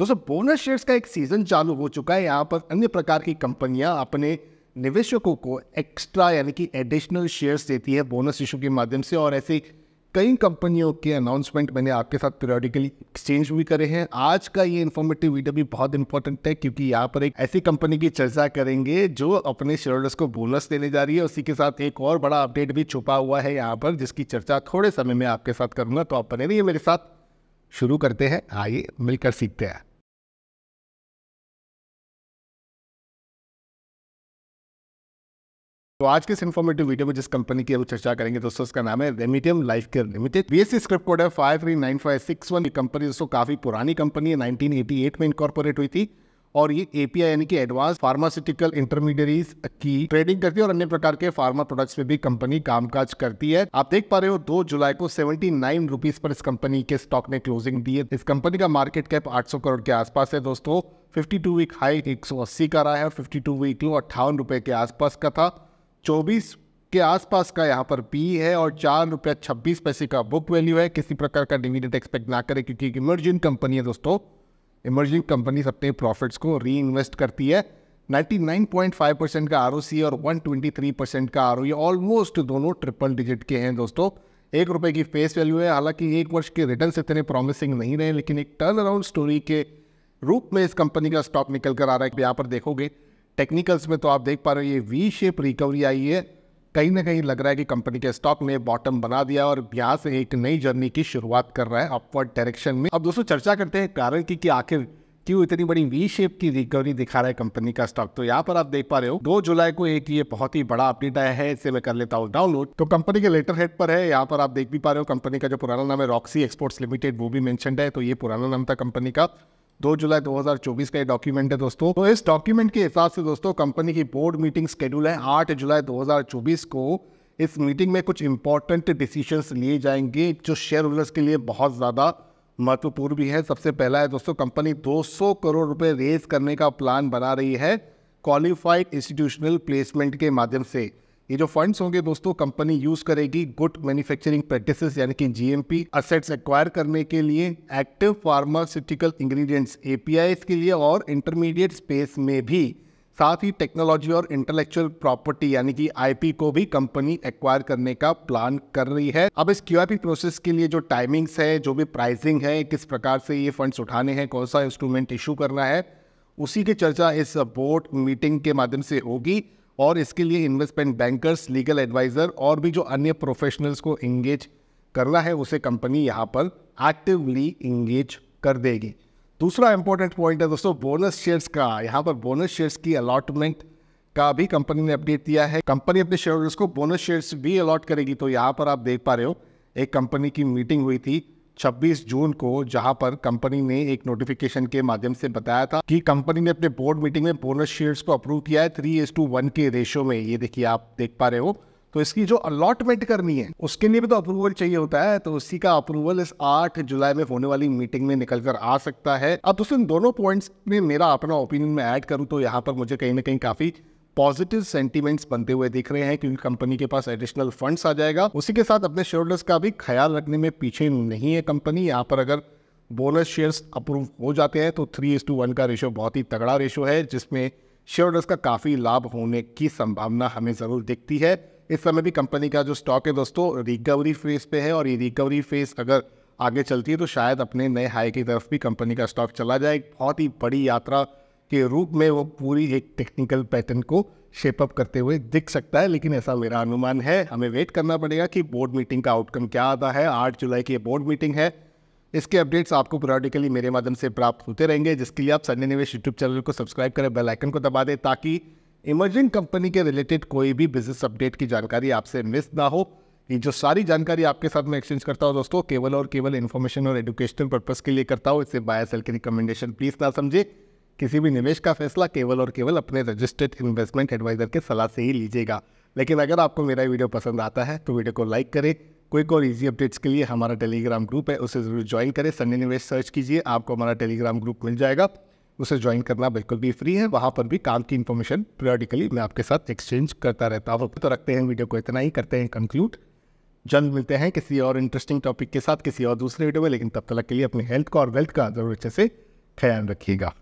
दोस्तों bonus shares का एक सीजन चालू हो चुका है यहाँ पर अन्य प्रकार की कंपनियां अपने निवेशकों को एक्स्ट्रा यानी कि एडिशनल शेयर्स देती है बोनस इशू के माध्यम से और ऐसे कई कंपनियों के अनाउंसमेंट मैंने आपके साथ पीरियडिकली एक्सचेंज भी करे हैं आज का ये इन्फॉर्मेटिव वीडियो भी बहुत इंपॉर्टेंट है क्योंकि यहाँ पर एक ऐसी कंपनी की चर्चा करेंगे जो अपने शेयर होल्डर्स को बोनस देने जा रही है उसी के साथ एक और बड़ा अपडेट भी छुपा हुआ है यहाँ पर जिसकी चर्चा थोड़े समय में आपके साथ करूंगा तो आप बने रहिए मेरे साथ शुरू करते हैं आइए मिलकर सीखते हैं तो आज के इस इन्फॉर्मेटिव वीडियो में जिस कंपनी की अब चर्चा करेंगे दोस्तों उसका नाम है Remedium life care limited BSC script code है five three nine five six one company दोस्तों काफी पुरानी कंपनी है नाइनटीन एटी एट में इनकॉर्पोरेट हुई थी और ये एपीआई यानी कि एडवांस फार्मास्यूटिकल इंटरमीडियरीज की ट्रेडिंग करती है और अन्य प्रकार के फार्मा प्रोडक्ट्स में भी कंपनी कामकाज करती है आप देख पा रहे हो दो जुलाई को सेवेंटी नाइन रुपीज पर इस कंपनी के स्टॉक ने क्लोजिंग दी है इस कंपनी का मार्केट कैप आठ सौ करोड़ के आसपास है दोस्तों 52 वीक हाई 180 का रहा है और 52 वीक लो अट्ठावन रुपए के आसपास का था चौबीस के आसपास का यहाँ पर पी है और चार रुपया छब्बीस पैसे का बुक वैल्यू है किसी प्रकार का डिविडेंड एक्सपेक्ट ना करें क्योंकि एक इमर्जिंग कंपनी है दोस्तों इमर्जिंग कंपनीज अपने प्रॉफिट्स को री इन्वेस्ट करती है 99.5 परसेंट का आर और 123 परसेंट का आर ऑलमोस्ट e दोनों ट्रिपल डिजिट के हैं दोस्तों एक रुपये की फेस वैल्यू है हालांकि एक वर्ष के रिटर्न इतने प्रॉमिसिंग नहीं रहे लेकिन एक टर्न अराउंड स्टोरी के रूप में इस कंपनी का स्टॉक निकल कर आ रहा है यहाँ पर देखोगे टेक्निकल्स में तो आप देख पा रहे हो ये वी शेप रिकवरी आई है कहीं ना कहीं लग रहा है कि कंपनी के स्टॉक ने बॉटम बना दिया और यहाँ से एक नई जर्नी की शुरुआत कर रहा है अपवर्ड डायरेक्शन में अब दोस्तों चर्चा करते हैं कारण की कि आखिर क्यों इतनी बड़ी वी शेप की रिकवरी दिखा रहा है कंपनी का स्टॉक तो यहाँ पर आप देख पा रहे हो दो जुलाई को एक ये बहुत ही बड़ा अपडेट आया है इसे मैं कर लेता हूँ डाउनलोड तो कंपनी के लेटर हेड पर है यहाँ पर आप देख भी पा रहे हो कंपनी का जो पुराना नाम है रॉक्सी एक्सपोर्ट्स लिमिटेड वो भी मैंशन है तो ये पुराना नाम था कंपनी का दो जुलाई 2024 का ये डॉक्यूमेंट है दोस्तों तो इस डॉक्यूमेंट के हिसाब से दोस्तों कंपनी की बोर्ड मीटिंग स्केड्यूल है आठ जुलाई 2024 को इस मीटिंग में कुछ इंपॉर्टेंट डिसीजंस लिए जाएंगे जो शेयर होल्डर्स के लिए बहुत ज़्यादा महत्वपूर्ण भी है सबसे पहला है दोस्तों कंपनी 200 करोड़ रुपए रेज करने का प्लान बना रही है क्वालिफाइड इंस्टीट्यूशनल प्लेसमेंट के माध्यम से ये जो फंड्स होंगे दोस्तों कंपनी यूज करेगी गुड मैन्युफैक्चरिंग प्रैक्टिसेस यानी कि जीएमपी असेट्स एक्वायर करने के लिए एक्टिव फार्मास्यूटिकल इंग्रेडिएंट्स एपीआई के लिए और इंटरमीडिएट स्पेस में भी साथ ही टेक्नोलॉजी और इंटेलेक्चुअल प्रॉपर्टी यानी कि आईपी को भी कंपनी एक्वायर करने का प्लान कर रही है अब इस क्यूआईपी प्रोसेस के लिए जो टाइमिंग्स है जो भी प्राइसिंग है किस प्रकार से ये फंड्स उठाने हैं कौन सा इंस्ट्रूमेंट इशू करना है उसी की चर्चा इस बोर्ड मीटिंग के माध्यम से होगी और इसके लिए इन्वेस्टमेंट बैंकर्स लीगल एडवाइज़र और भी जो अन्य प्रोफेशनल्स को इंगेज कर रहा है उसे कंपनी यहाँ पर एक्टिवली इंगेज कर देगी दूसरा इंपॉर्टेंट पॉइंट है दोस्तों बोनस शेयर्स का यहाँ पर बोनस शेयर्स की अलॉटमेंट का भी कंपनी ने अपडेट दिया है कंपनी अपने शेयर को बोनस शेयर्स भी अलॉट करेगी तो यहाँ पर आप देख पा रहे हो एक कंपनी की मीटिंग हुई थी 26 जून को जहां पर कंपनी ने एक नोटिफिकेशन के माध्यम से बताया था कि कंपनी ने अपने बोर्ड मीटिंग में बोनस शेयर्स को अप्रूव किया है थ्री एस टू वन के रेशियो में ये देखिए आप देख पा रहे हो तो इसकी जो अलॉटमेंट करनी है उसके लिए भी तो अप्रूवल चाहिए होता है तो उसी का अप्रूवल इस 8 जुलाई में होने वाली मीटिंग में निकल कर आ सकता है अब दोस्तों दोनों पॉइंट्स में मेरा अपना ओपिनियन में ऐड करूं तो यहाँ पर मुझे कहीं ना कहीं काफी पॉजिटिव सेंटीमेंट्स बनते हुए दिख रहे हैं क्योंकि कंपनी के पास एडिशनल फंड्स आ जाएगा उसी के साथ अपने शेयर होल्डर्स का भी ख्याल रखने में पीछे नहीं है कंपनी यहाँ पर अगर बोनस शेयर्स अप्रूव हो जाते हैं तो थ्री एस टू वन का रेशो बहुत ही तगड़ा रेशो है जिसमें शेयर होल्डर्स का काफ़ी लाभ होने की संभावना हमें ज़रूर दिखती है इस समय भी कंपनी का जो स्टॉक है दोस्तों रिकवरी फेज़ पे है और ये रिकवरी फेज़ अगर आगे चलती है तो शायद अपने नए हाई की तरफ भी कंपनी का स्टॉक चला जाए बहुत ही बड़ी यात्रा के रूप में वो पूरी एक टेक्निकल पैटर्न को शेपअप करते हुए दिख सकता है लेकिन ऐसा मेरा अनुमान है हमें वेट करना पड़ेगा कि बोर्ड मीटिंग का आउटकम क्या आता है आठ जुलाई की बोर्ड मीटिंग है इसके अपडेट्स आपको पीरियडिकली मेरे माध्यम से प्राप्त होते रहेंगे जिसके लिए आप सन्य निवेश यूट्यूब चैनल को सब्सक्राइब करें बेल आइकन को दबा दें ताकि इमर्जिंग कंपनी के रिलेटेड कोई भी बिजनेस अपडेट की जानकारी आपसे मिस ना हो ये जो सारी जानकारी आपके साथ मैं एक्सचेंज करता हूँ दोस्तों केवल और केवल इन्फॉर्मेशन और एजुकेशनल पर्पज़ के लिए करता हूँ इससे बाय सेल की रिकमेंडेशन प्लीज़ ना समझे किसी भी निवेश का फैसला केवल और केवल अपने रजिस्टर्ड इन्वेस्टमेंट एडवाइजर के सलाह से ही लीजिएगा लेकिन अगर आपको मेरा वीडियो पसंद आता है तो वीडियो को लाइक करें क्विक और इजी अपडेट्स के लिए हमारा टेलीग्राम ग्रुप है उसे ज़रूर ज्वाइन करें सन्नी निवेश सर्च कीजिए आपको हमारा टेलीग्राम ग्रुप मिल जाएगा उसे ज्वाइन करना बिल्कुल भी फ्री है वहाँ पर भी काम की इन्फॉर्मेशन पीरियडिकली मैं आपके साथ एक्सचेंज करता रहता हूँ तो रखते हैं वीडियो को इतना ही करते हैं कंक्लूड जल्द मिलते हैं किसी और इंटरेस्टिंग टॉपिक के साथ किसी और दूसरे वीडियो में लेकिन तब तक के लिए अपनी हेल्थ का और वेल्थ का जरूर अच्छे से ख्याल रखिएगा